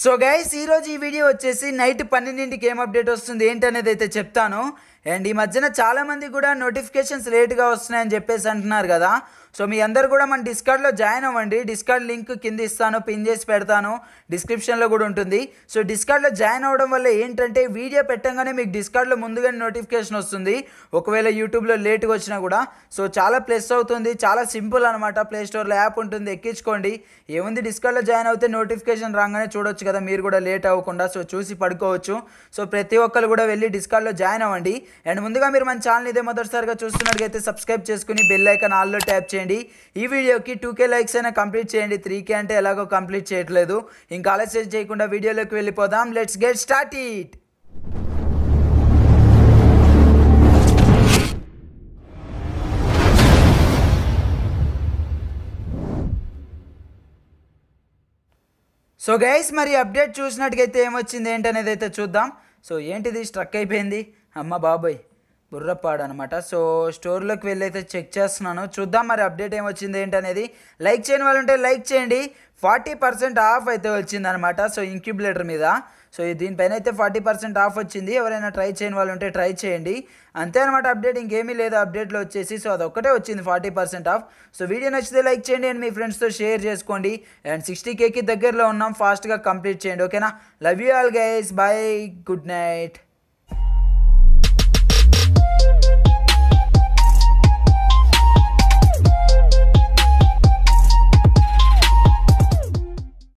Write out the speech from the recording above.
so guys ఈరోజు ఈ video వచ్చేసి నైట్ పన్నెండింటికి ఏం అప్డేట్ వస్తుంది ఏంటి అనేది అయితే చెప్తాను అండ్ ఈ మధ్యన చాలామంది కూడా నోటిఫికేషన్స్ లేట్గా వస్తున్నాయని చెప్పేసి అంటున్నారు కదా సో మీ అందరు కూడా మన డిస్కార్డ్లో జాయిన్ అవ్వండి డిస్కార్డ్ లింక్ కింద ఇస్తాను పిన్ చేసి పెడతాను డిస్క్రిప్షన్లో కూడా ఉంటుంది సో డిస్కార్డ్లో జాయిన్ అవ్వడం వల్ల ఏంటంటే వీడియో పెట్టంగానే మీకు డిస్కార్డ్లో ముందుగానే నోటిఫికేషన్ వస్తుంది ఒకవేళ యూట్యూబ్లో లేట్గా వచ్చినా కూడా సో చాలా ప్లస్ అవుతుంది చాలా సింపుల్ అనమాట ప్లేస్టోర్లో యాప్ ఉంటుంది ఎక్కించుకోండి ఏముంది డిస్కార్డ్లో జాయిన్ అవుతే నోటిఫికేషన్ రాగానే చూడొచ్చు కదా మీరు కూడా లేట్ అవ్వకుండా సో చూసి పడుకోవచ్చు సో ప్రతి ఒక్కరు కూడా వెళ్ళి డిస్కార్డ్లో జాయిన్ అవ్వండి అండ్ ముందుగా మీరు మన ఛానల్ ఇదే మొదటిసారిగా చూస్తున్నట్టుగా సబ్స్క్రైబ్ చేసుకుని బెల్ ఐకాన్ ఆల్లో ట్యాప్ చేయండి చేయండి ఈ వీడియోకి టూ కే లైక్స్ అయినా కంప్లీట్ చేయండి త్రీ కే అంటే ఎలాగో కంప్లీట్ చేయట్లేదు ఇంకా ఆలస్యం చేయకుండా వీడియోలోకి వెళ్ళిపోదాం let's get start it so guys మరి అప్డేట్ చూసినట్టుగైతే ఏమొచ్చింది ఏంటనేది అయితే చూద్దాం సో ఏంటిది స్ట్రక్ అయిపోయింది అమ్మ బాబోయ్ బుర్రపాడు అనమాట సో స్టోర్లోకి వెళ్ళైతే చెక్ చేస్తున్నాను చూద్దాం మరి అప్డేట్ ఏమొచ్చింది ఏంటనేది లైక్ చేయని వాళ్ళు ఉంటే లైక్ చేయండి ఫార్టీ పర్సెంట్ ఆఫ్ అయితే వచ్చిందనమాట సో ఇంక్యుబులేటర్ మీద సో దీనిపైన అయితే ఫార్టీ పర్సెంట్ ఆఫ్ వచ్చింది ఎవరైనా ట్రై చేయని వాళ్ళు ఉంటే ట్రై చేయండి అంతే అనమాట అప్డేట్ ఇంకేమీ లేదు అప్డేట్లో వచ్చేసి సో అది ఒక్కటే వచ్చింది forty percent off so video నచ్చితే లైక్ చేయండి అండ్ మీ ఫ్రెండ్స్తో షేర్ చేసుకోండి అండ్ సిక్స్టీ కేకి దగ్గరలో ఉన్నాం ఫాస్ట్గా కంప్లీట్ చేయండి ఓకేనా love you all guys bye good night